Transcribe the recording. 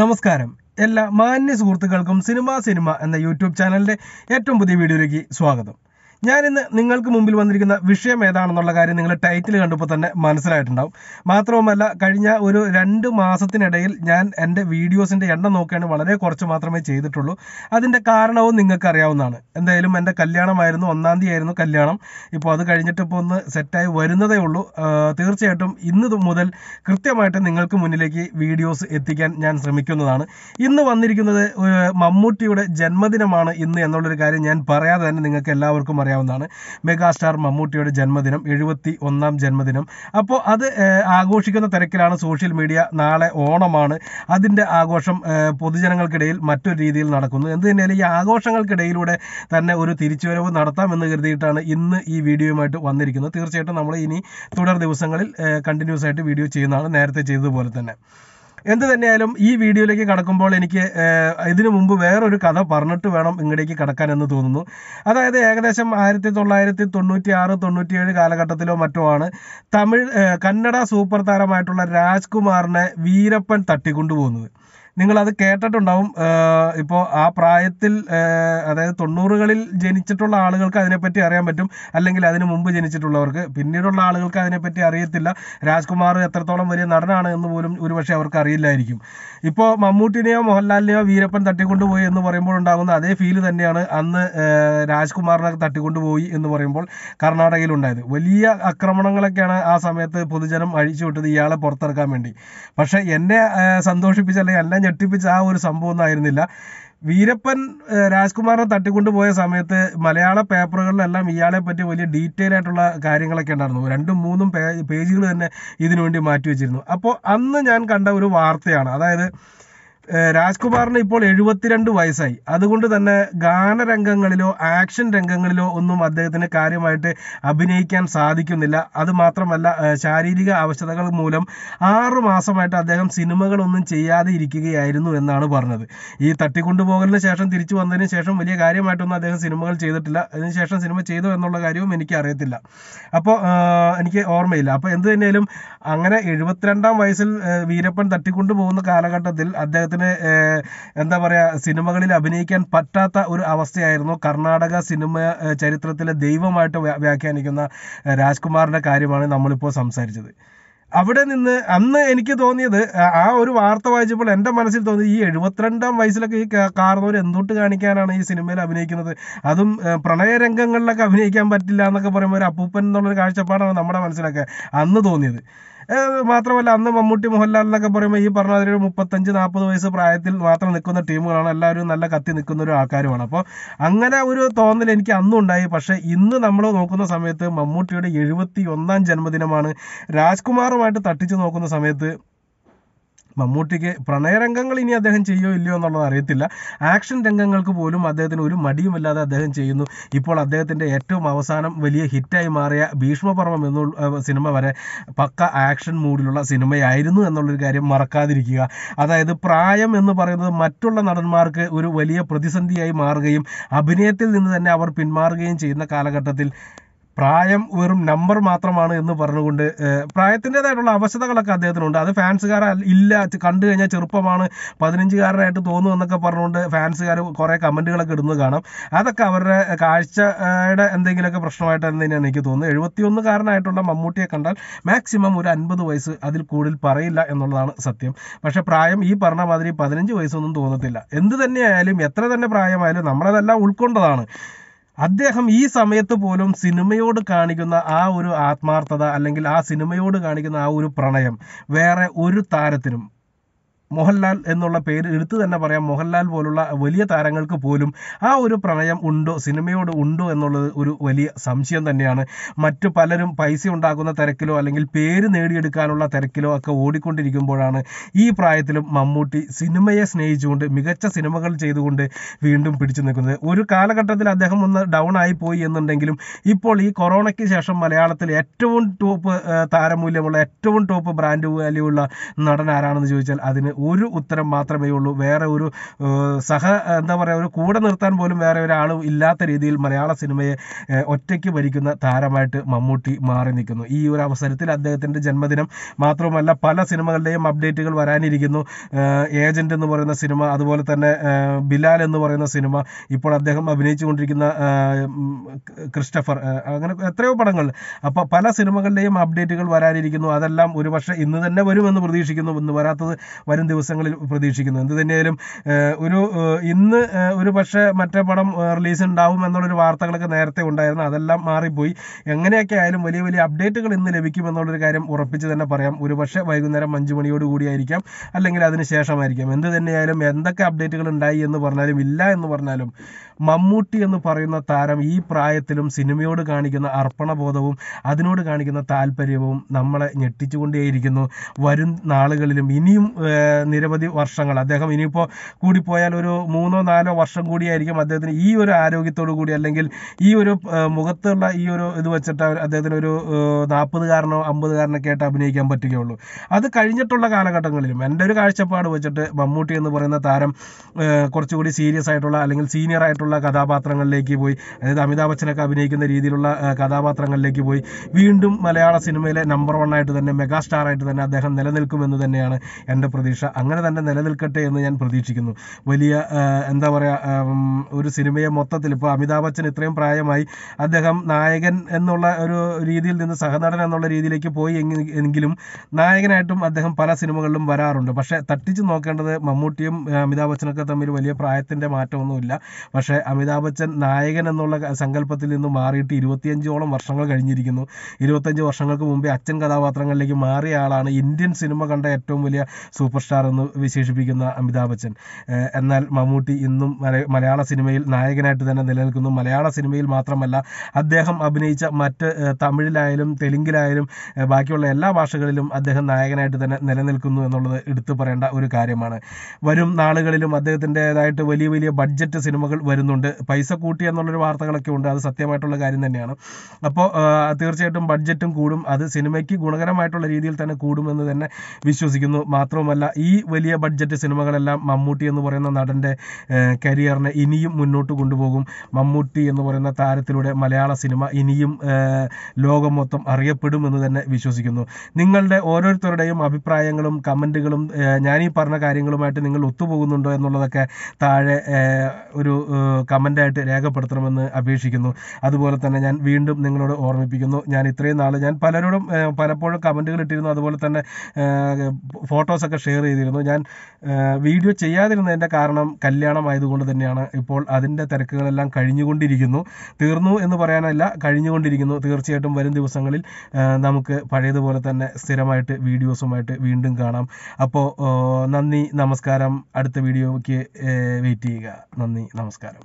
നമസ്കാരം എല്ലാ മാന്യ സുഹൃത്തുക്കൾക്കും സിനിമ സിനിമ എന്ന യൂട്യൂബ് ചാനലിന്റെ ഏറ്റവും പുതിയ വീഡിയോയിലേക്ക് സ്വാഗതം ഞാൻ ഇന്ന് നിങ്ങൾക്ക് മുമ്പിൽ വന്നിരിക്കുന്ന വിഷയം ഏതാണെന്നുള്ള കാര്യം നിങ്ങൾ ടൈറ്റിൽ കണ്ടപ്പോൾ തന്നെ മനസ്സിലായിട്ടുണ്ടാവും മാത്രവുമല്ല കഴിഞ്ഞ ഒരു രണ്ട് മാസത്തിനിടയിൽ ഞാൻ എൻ്റെ വീഡിയോസിൻ്റെ എണ്ണം നോക്കുകയാണ് വളരെ കുറച്ച് മാത്രമേ ചെയ്തിട്ടുള്ളൂ അതിൻ്റെ കാരണവും നിങ്ങൾക്ക് അറിയാവുന്നതാണ് എന്തായാലും എൻ്റെ കല്യാണമായിരുന്നു ഒന്നാം തീയതി ആയിരുന്നു കല്യാണം ഇപ്പോൾ അത് കഴിഞ്ഞിട്ട് ഇപ്പോൾ ഒന്ന് സെറ്റായി വരുന്നതേ ഉള്ളൂ തീർച്ചയായിട്ടും ഇന്ന് മുതൽ കൃത്യമായിട്ട് നിങ്ങൾക്ക് മുന്നിലേക്ക് വീഡിയോസ് എത്തിക്കാൻ ഞാൻ ശ്രമിക്കുന്നതാണ് ഇന്ന് വന്നിരിക്കുന്നത് മമ്മൂട്ടിയുടെ ജന്മദിനമാണ് ഇന്ന് എന്നുള്ളൊരു കാര്യം ഞാൻ പറയാതെ തന്നെ നിങ്ങൾക്ക് എല്ലാവർക്കും പറയാവുന്നതാണ് മെഗാസ്റ്റാർ മമ്മൂട്ടിയുടെ ജന്മദിനം എഴുപത്തി ഒന്നാം ജന്മദിനം അപ്പോൾ അത് ആഘോഷിക്കുന്ന തിരക്കിലാണ് സോഷ്യൽ മീഡിയ നാളെ ഓണമാണ് അതിൻ്റെ ആഘോഷം പൊതുജനങ്ങൾക്കിടയിൽ മറ്റൊരു രീതിയിൽ നടക്കുന്നു എന്ത് തന്നെയാലും ഈ ആഘോഷങ്ങൾക്കിടയിലൂടെ തന്നെ ഒരു തിരിച്ചുവരവ് നടത്താമെന്ന് കരുതിയിട്ടാണ് ഇന്ന് ഈ വീഡിയോയുമായിട്ട് വന്നിരിക്കുന്നത് തീർച്ചയായിട്ടും നമ്മൾ ഇനി തുടർ ദിവസങ്ങളിൽ കണ്ടിന്യൂസ് ആയിട്ട് വീഡിയോ ചെയ്യുന്നതാണ് നേരത്തെ ചെയ്തതുപോലെ തന്നെ എന്ത് തന്നെയായാലും ഈ വീഡിയോയിലേക്ക് കടക്കുമ്പോൾ എനിക്ക് ഇതിനു മുമ്പ് വേറൊരു കഥ പറഞ്ഞിട്ട് വേണം ഇങ്ങടേക്ക് കടക്കാൻ എന്ന് തോന്നുന്നു അതായത് ഏകദേശം ആയിരത്തി തൊള്ളായിരത്തി തൊണ്ണൂറ്റി ആറ് ഏഴ് കാലഘട്ടത്തിലോ മറ്റോ ആണ് തമിഴ് കന്നഡ സൂപ്പർ താരമായിട്ടുള്ള രാജ്കുമാറിനെ വീരപ്പൻ തട്ടിക്കൊണ്ടുപോകുന്നത് നിങ്ങൾ അത് കേട്ടിട്ടുണ്ടാവും ഇപ്പോൾ ആ പ്രായത്തിൽ അതായത് തൊണ്ണൂറുകളിൽ ജനിച്ചിട്ടുള്ള ആളുകൾക്ക് അതിനെപ്പറ്റി അറിയാൻ പറ്റും അല്ലെങ്കിൽ അതിന് മുമ്പ് ജനിച്ചിട്ടുള്ളവർക്ക് പിന്നീടുള്ള ആളുകൾക്ക് അതിനെപ്പറ്റി അറിയത്തില്ല രാജ്കുമാർ എത്രത്തോളം വലിയ നടനാണ് എന്ന് പോലും ഒരുപക്ഷെ അവർക്ക് അറിയില്ലായിരിക്കും ഇപ്പോൾ മമ്മൂട്ടിനെയോ മോഹൻലാലിനെയോ വീരപ്പൻ തട്ടിക്കൊണ്ടുപോയി എന്ന് പറയുമ്പോൾ ഉണ്ടാകുന്ന അതേ ഫീല് തന്നെയാണ് അന്ന് രാജ്കുമാറിനെ തട്ടിക്കൊണ്ടുപോയി എന്ന് പറയുമ്പോൾ കർണാടകയിൽ ഉണ്ടായത് വലിയ ആക്രമണങ്ങളൊക്കെയാണ് ആ സമയത്ത് പൊതുജനം അഴിച്ചുവിട്ടത് ഇയാളെ പുറത്തിറക്കാൻ വേണ്ടി പക്ഷേ എന്നെ സന്തോഷിപ്പിച്ച അല്ലെങ്കിൽ ഞെട്ടിപ്പിച്ച ആ ഒരു സംഭവം ഒന്നും ആയിരുന്നില്ല വീരപ്പൻ രാജ്കുമാറിനെ തട്ടിക്കൊണ്ടുപോയ സമയത്ത് മലയാള പേപ്പറുകളിലെല്ലാം ഇയാളെ പറ്റി വലിയ ഡീറ്റെയിൽ ആയിട്ടുള്ള കാര്യങ്ങളൊക്കെ ഉണ്ടായിരുന്നു രണ്ടും മൂന്നും പേജുകൾ തന്നെ ഇതിനുവേണ്ടി മാറ്റി വെച്ചിരുന്നു അപ്പോൾ അന്ന് ഞാൻ കണ്ട ഒരു വാർത്തയാണ് അതായത് രാജ്കുമാറിന് ഇപ്പോൾ എഴുപത്തിരണ്ട് വയസ്സായി അതുകൊണ്ട് തന്നെ ഗാനരംഗങ്ങളിലോ ആക്ഷൻ രംഗങ്ങളിലോ ഒന്നും അദ്ദേഹത്തിന് കാര്യമായിട്ട് അഭിനയിക്കാൻ സാധിക്കുന്നില്ല അത് മാത്രമല്ല ശാരീരിക ആവശ്യതകൾ മൂലം ആറു മാസമായിട്ട് അദ്ദേഹം സിനിമകളൊന്നും ചെയ്യാതെ ഇരിക്കുകയായിരുന്നു എന്നാണ് പറഞ്ഞത് ഈ തട്ടിക്കൊണ്ടുപോകലിന് ശേഷം തിരിച്ചു വന്നതിന് ശേഷം വലിയ കാര്യമായിട്ടൊന്നും അദ്ദേഹം സിനിമകൾ ചെയ്തിട്ടില്ല അതിനുശേഷം സിനിമ ചെയ്തു എന്നുള്ള കാര്യവും എനിക്ക് അറിയത്തില്ല അപ്പോൾ എനിക്ക് ഓർമ്മയില്ല അപ്പോൾ എന്ത് തന്നെയാലും അങ്ങനെ എഴുപത്തിരണ്ടാം വയസ്സിൽ വീരപ്പൻ തട്ടിക്കൊണ്ടുപോകുന്ന കാലഘട്ടത്തിൽ അദ്ദേഹത്തിന് അദ്ദേഹത്തിന് എന്താ പറയുക സിനിമകളിൽ അഭിനയിക്കാൻ പറ്റാത്ത ഒരു അവസ്ഥയായിരുന്നു കർണാടക സിനിമ ചരിത്രത്തിലെ ദൈവമായിട്ട് വ്യാഖ്യാനിക്കുന്ന രാജ്കുമാറിൻ്റെ കാര്യമാണ് നമ്മളിപ്പോൾ സംസാരിച്ചത് അവിടെ നിന്ന് അന്ന് എനിക്ക് തോന്നിയത് ആ ഒരു വാർത്ത വായിച്ചപ്പോൾ എൻ്റെ മനസ്സിൽ തോന്നിയത് ഈ എഴുപത്തിരണ്ടാം വയസ്സിലൊക്കെ ഈ കാർന്നവർ എന്തൊട്ട് കാണിക്കാനാണ് ഈ സിനിമയിൽ അഭിനയിക്കുന്നത് അതും പ്രണയരംഗങ്ങളിലൊക്കെ അഭിനയിക്കാൻ പറ്റില്ല എന്നൊക്കെ പറയുമ്പോൾ ഒരു അപ്പൂപ്പൻ എന്നുള്ളൊരു കാഴ്ചപ്പാടാണ് നമ്മുടെ മനസ്സിലൊക്കെ അന്ന് തോന്നിയത് മാത്രമല്ല അന്ന് മമ്മൂട്ടി മോഹൻലാൽ എന്നൊക്കെ പറയുമ്പോൾ ഈ പറഞ്ഞ ഒരു മുപ്പത്തഞ്ച് നാൽപ്പത് വയസ്സ് പ്രായത്തിൽ മാത്രം നിൽക്കുന്ന ടീമുകളാണ് എല്ലാവരും നല്ല കത്തി നിൽക്കുന്ന ഒരു ആൾക്കാരുമാണ് അപ്പോൾ അങ്ങനെ ഒരു തോന്നൽ എനിക്ക് അന്നും ഉണ്ടായി പക്ഷേ ഇന്ന് നമ്മൾ നോക്കുന്ന സമയത്ത് മമ്മൂട്ടിയുടെ എഴുപത്തി ഒന്നാം ജന്മദിനമാണ് രാജ്കുമാറുമായിട്ട് തട്ടിച്ചു നോക്കുന്ന സമയത്ത് മമ്മൂട്ടിക്ക് പ്രണയരംഗങ്ങൾ ഇനി അദ്ദേഹം ചെയ്യോ ഇല്ലയോ എന്നുള്ളത് അറിയത്തില്ല ആക്ഷൻ രംഗങ്ങൾക്ക് പോലും അദ്ദേഹത്തിന് ഒരു മടിയുമില്ലാതെ അദ്ദേഹം ചെയ്യുന്നു ഇപ്പോൾ അദ്ദേഹത്തിൻ്റെ ഏറ്റവും അവസാനം വലിയ ഹിറ്റായി മാറിയ ഭീഷ്മപർവം എന്ന സിനിമ വരെ പക്ക ആക്ഷൻ മൂഡിലുള്ള സിനിമയായിരുന്നു എന്നുള്ളൊരു കാര്യം മറക്കാതിരിക്കുക അതായത് പ്രായം എന്ന് പറയുന്നത് മറ്റുള്ള നടന്മാർക്ക് ഒരു വലിയ പ്രതിസന്ധിയായി മാറുകയും അഭിനയത്തിൽ നിന്ന് തന്നെ അവർ പിന്മാറുകയും ചെയ്യുന്ന കാലഘട്ടത്തിൽ പ്രായം വെറും നമ്പർ മാത്രമാണ് എന്ന് പറഞ്ഞുകൊണ്ട് പ്രായത്തിൻ്റെതായിട്ടുള്ള അവശതകളൊക്കെ അദ്ദേഹത്തിനുണ്ട് അത് ഫാൻസുകാർ ഇല്ല കണ്ടു കഴിഞ്ഞാൽ ചെറുപ്പമാണ് പതിനഞ്ചുകാരനായിട്ട് തോന്നുന്നു എന്നൊക്കെ പറഞ്ഞുകൊണ്ട് ഫാൻസുകാർ കുറേ കമൻറ്റുകളൊക്കെ ഇടുന്നത് കാണാം അതൊക്കെ അവരുടെ കാഴ്ചയുടെ എന്തെങ്കിലുമൊക്കെ പ്രശ്നമായിട്ട് തന്നെയാണ് എനിക്ക് തോന്നുന്നത് എഴുപത്തിയൊന്നുകാരനായിട്ടുള്ള മമ്മൂട്ടിയെ കണ്ടാൽ മാക്സിമം ഒരു അൻപത് വയസ്സ് അതിൽ കൂടുതൽ പറയില്ല എന്നുള്ളതാണ് സത്യം പക്ഷേ പ്രായം ഈ പറഞ്ഞ മാതിരി പതിനഞ്ച് വയസ്സൊന്നും തോന്നത്തില്ല എന്ത് തന്നെയായാലും എത്ര തന്നെ പ്രായമായാലും നമ്മളതെല്ലാം ഉൾക്കൊണ്ടതാണ് അദ്ദേഹം ഈ സമയത്ത് പോലും സിനിമയോട് കാണിക്കുന്ന ആ ഒരു ആത്മാർത്ഥത അല്ലെങ്കിൽ ആ സിനിമയോട് കാണിക്കുന്ന ആ ഒരു പ്രണയം വേറെ ഒരു താരത്തിനും മോഹൻലാൽ എന്നുള്ള പേര് എടുത്ത് തന്നെ പറയാം മോഹൻലാൽ പോലുള്ള വലിയ താരങ്ങൾക്ക് പോലും ആ ഒരു പ്രണയം ഉണ്ടോ സിനിമയോട് ഉണ്ടോ എന്നുള്ളത് ഒരു വലിയ സംശയം തന്നെയാണ് മറ്റു പലരും പൈസ ഉണ്ടാക്കുന്ന തിരക്കിലോ അല്ലെങ്കിൽ പേര് നേടിയെടുക്കാനുള്ള തിരക്കിലോ ഒക്കെ ഓടിക്കൊണ്ടിരിക്കുമ്പോഴാണ് ഈ പ്രായത്തിലും മമ്മൂട്ടി സിനിമയെ സ്നേഹിച്ചുകൊണ്ട് മികച്ച സിനിമകൾ ചെയ്തുകൊണ്ട് വീണ്ടും പിടിച്ചു നിൽക്കുന്നത് ഒരു കാലഘട്ടത്തിൽ അദ്ദേഹം ഒന്ന് ഡൗൺ ആയി പോയി എന്നുണ്ടെങ്കിലും ഇപ്പോൾ ഈ കൊറോണയ്ക്ക് ശേഷം മലയാളത്തിൽ ഏറ്റവും ടോപ്പ് താരമൂല്യമുള്ള ഏറ്റവും ടോപ്പ് ബ്രാൻഡ് വാല്യൂ ഉള്ള നടൻ ആരാണെന്ന് ചോദിച്ചാൽ അതിന് ഒരു ഉത്തരം മാത്രമേ ഉള്ളൂ വേറെ ഒരു സഹ എന്താ പറയുക ഒരു കൂടെ നിർത്താൻ പോലും വേറെ ഒരാളും ഇല്ലാത്ത രീതിയിൽ മലയാള സിനിമയെ ഒറ്റയ്ക്ക് ഭരിക്കുന്ന താരമായിട്ട് മമ്മൂട്ടി മാറി നിൽക്കുന്നു ഈ ഒരു അവസരത്തിൽ അദ്ദേഹത്തിൻ്റെ ജന്മദിനം മാത്രവുമല്ല പല സിനിമകളുടെയും അപ്ഡേറ്റുകൾ വരാനിരിക്കുന്നു ഏജന്റ് എന്ന് പറയുന്ന സിനിമ അതുപോലെ തന്നെ ബിലാൽ എന്ന് പറയുന്ന സിനിമ ഇപ്പോൾ അദ്ദേഹം അഭിനയിച്ചുകൊണ്ടിരിക്കുന്ന ക്രിസ്റ്റഫർ അങ്ങനെ എത്രയോ പടങ്ങൾ അപ്പോൾ പല സിനിമകളുടെയും അപ്ഡേറ്റുകൾ വരാനിരിക്കുന്നു അതെല്ലാം ഒരുപക്ഷെ ഇന്ന് തന്നെ വരുമെന്ന് പ്രതീക്ഷിക്കുന്നു ഇന്ന് വരാത്തത് വരും വരും ദിവസങ്ങളിൽ പ്രതീക്ഷിക്കുന്നു എന്ത് തന്നെയായാലും ഒരു ഇന്ന് ഒരു പക്ഷേ മറ്റേ പടം റിലീസ് ഉണ്ടാവും എന്നുള്ളൊരു വാർത്തകളൊക്കെ നേരത്തെ ഉണ്ടായിരുന്നു അതെല്ലാം മാറിപ്പോയി എങ്ങനെയൊക്കെ ആയാലും വലിയ വലിയ അപ്ഡേറ്റുകൾ ഇന്ന് ലഭിക്കും എന്നുള്ളൊരു കാര്യം ഉറപ്പിച്ച് തന്നെ പറയാം ഒരു പക്ഷേ വൈകുന്നേരം അഞ്ച് മണിയോട് കൂടിയായിരിക്കാം അല്ലെങ്കിൽ അതിന് ശേഷമായിരിക്കാം എന്ത് തന്നെയായാലും എന്തൊക്കെ അപ്ഡേറ്റുകൾ ഉണ്ടായി എന്ന് പറഞ്ഞാലും ഇല്ല എന്ന് പറഞ്ഞാലും മമ്മൂട്ടി എന്ന് പറയുന്ന താരം ഈ പ്രായത്തിലും സിനിമയോട് കാണിക്കുന്ന അർപ്പണബോധവും അതിനോട് കാണിക്കുന്ന താല്പര്യവും നമ്മളെ ഞെട്ടിച്ചുകൊണ്ടേയിരിക്കുന്നു വരും നാളുകളിലും ഇനിയും നിരവധി വർഷങ്ങൾ അദ്ദേഹം ഇനിയിപ്പോൾ കൂടിപ്പോയാൽ ഒരു മൂന്നോ നാലോ വർഷം കൂടിയായിരിക്കും അദ്ദേഹത്തിന് ഈ ഒരു ആരോഗ്യത്തോടു കൂടി അല്ലെങ്കിൽ ഈ ഒരു മുഖത്തുള്ള ഈ ഒരു ഇത് വെച്ചിട്ട് അദ്ദേഹത്തിന് ഒരു നാൽപ്പതുകാരനോ അമ്പതുകാരനൊക്കെ ആയിട്ട് അഭിനയിക്കാൻ പറ്റുകയുള്ളൂ അത് കഴിഞ്ഞിട്ടുള്ള കാലഘട്ടങ്ങളിലും എൻ്റെ ഒരു കാഴ്ചപ്പാട് വെച്ചിട്ട് മമ്മൂട്ടി എന്ന് പറയുന്ന താരം കുറച്ചുകൂടി സീരിയസ് ആയിട്ടുള്ള അല്ലെങ്കിൽ സീനിയർ ആയിട്ടുള്ള കഥാപാത്രങ്ങളിലേക്ക് പോയി അതായത് അമിതാഭ് ബച്ചനൊക്കെ അഭിനയിക്കുന്ന രീതിയിലുള്ള കഥാപാത്രങ്ങളിലേക്ക് പോയി വീണ്ടും മലയാള സിനിമയിലെ നമ്പർ വൺ ആയിട്ട് തന്നെ മെഗാസ്റ്റാർ ആയിട്ട് തന്നെ അദ്ദേഹം നിലനിൽക്കുമെന്ന് തന്നെയാണ് എൻ്റെ പ്രതീക്ഷ അങ്ങനെ തന്നെ നിലനിൽക്കട്ടെ എന്ന് ഞാൻ പ്രതീക്ഷിക്കുന്നു വലിയ എന്താ പറയുക ഒരു സിനിമയെ മൊത്തത്തിൽ ഇപ്പോൾ അമിതാഭ് ബച്ചൻ ഇത്രയും പ്രായമായി അദ്ദേഹം നായകൻ എന്നുള്ള ഒരു രീതിയിൽ നിന്ന് സഹനടൻ എന്നുള്ള രീതിയിലേക്ക് പോയി എങ്കിലും നായകനായിട്ടും അദ്ദേഹം പല സിനിമകളിലും വരാറുണ്ട് പക്ഷേ തട്ടിച്ച് നോക്കേണ്ടത് മമ്മൂട്ടിയും അമിതാഭ് ബച്ചനൊക്കെ തമ്മിൽ വലിയ പ്രായത്തിൻ്റെ മാറ്റമൊന്നുമില്ല പക്ഷേ അമിതാഭ് ബച്ചൻ നായകൻ എന്നുള്ള സങ്കല്പത്തിൽ നിന്ന് മാറിയിട്ട് ഇരുപത്തിയഞ്ചോളം വർഷങ്ങൾ കഴിഞ്ഞിരിക്കുന്നു ഇരുപത്തഞ്ച് വർഷങ്ങൾക്ക് മുമ്പേ അച്ഛൻ കഥാപാത്രങ്ങളിലേക്ക് മാറിയ ആളാണ് ഇന്ത്യൻ സിനിമ കണ്ട ഏറ്റവും വലിയ സൂപ്പർ സ്റ്റാർ സ്റ്റാർ എന്ന് വിശേഷിപ്പിക്കുന്ന അമിതാഭ് ബച്ചൻ എന്നാൽ മമ്മൂട്ടി ഇന്നും മലയാള സിനിമയിൽ നായകനായിട്ട് തന്നെ നിലനിൽക്കുന്നു മലയാള സിനിമയിൽ മാത്രമല്ല അദ്ദേഹം അഭിനയിച്ച മറ്റ് തമിഴിലായാലും തെലുങ്കിലായാലും ബാക്കിയുള്ള എല്ലാ ഭാഷകളിലും അദ്ദേഹം നായകനായിട്ട് തന്നെ നിലനിൽക്കുന്നു എന്നുള്ളത് എടുത്തു പറയേണ്ട ഒരു കാര്യമാണ് വരും നാളുകളിലും അദ്ദേഹത്തിൻ്റെതായിട്ട് വലിയ വലിയ ബഡ്ജറ്റ് സിനിമകൾ വരുന്നുണ്ട് പൈസ കൂട്ടി എന്നുള്ളൊരു വാർത്തകളൊക്കെ ഉണ്ട് അത് സത്യമായിട്ടുള്ള കാര്യം തന്നെയാണ് അപ്പോൾ തീർച്ചയായിട്ടും ബഡ്ജറ്റും കൂടും അത് സിനിമയ്ക്ക് ഗുണകരമായിട്ടുള്ള രീതിയിൽ തന്നെ കൂടുമെന്ന് തന്നെ വിശ്വസിക്കുന്നു മാത്രവുമല്ല ഈ ഈ വലിയ ബഡ്ജറ്റ് സിനിമകളെല്ലാം മമ്മൂട്ടി എന്ന് പറയുന്ന നടൻ്റെ കരിയറിനെ ഇനിയും മുന്നോട്ട് കൊണ്ടുപോകും മമ്മൂട്ടി എന്ന് പറയുന്ന താരത്തിലൂടെ മലയാള സിനിമ ഇനിയും ലോകം മൊത്തം അറിയപ്പെടുമെന്ന് തന്നെ വിശ്വസിക്കുന്നു നിങ്ങളുടെ ഓരോരുത്തരുടെയും അഭിപ്രായങ്ങളും കമൻറ്റുകളും ഞാനീ പറഞ്ഞ കാര്യങ്ങളുമായിട്ട് നിങ്ങൾ ഒത്തുപോകുന്നുണ്ടോ എന്നുള്ളതൊക്കെ താഴെ ഒരു കമൻ്റായിട്ട് രേഖപ്പെടുത്തണമെന്ന് അപേക്ഷിക്കുന്നു അതുപോലെ തന്നെ ഞാൻ വീണ്ടും നിങ്ങളോട് ഓർമ്മിപ്പിക്കുന്നു ഞാൻ ഇത്രയും നാൾ ഞാൻ പലരോടും പലപ്പോഴും കമൻറ്റുകൾ ഇട്ടിരുന്നു അതുപോലെ തന്നെ ഫോട്ടോസൊക്കെ ഷെയർ ചെയ്തു ചെയ്തിരുന്നു ഞാൻ വീഡിയോ ചെയ്യാതിരുന്നതിൻ്റെ കാരണം കല്യാണമായതുകൊണ്ട് തന്നെയാണ് ഇപ്പോൾ അതിൻ്റെ തിരക്കുകളെല്ലാം കഴിഞ്ഞുകൊണ്ടിരിക്കുന്നു തീർന്നു എന്ന് പറയാനല്ല കഴിഞ്ഞുകൊണ്ടിരിക്കുന്നു തീർച്ചയായിട്ടും വരും ദിവസങ്ങളിൽ നമുക്ക് പഴയതുപോലെ തന്നെ സ്ഥിരമായിട്ട് വീഡിയോസുമായിട്ട് വീണ്ടും കാണാം അപ്പോൾ നന്ദി നമസ്കാരം അടുത്ത വീഡിയോയ്ക്ക് വെയിറ്റ് ചെയ്യുക നന്ദി നമസ്കാരം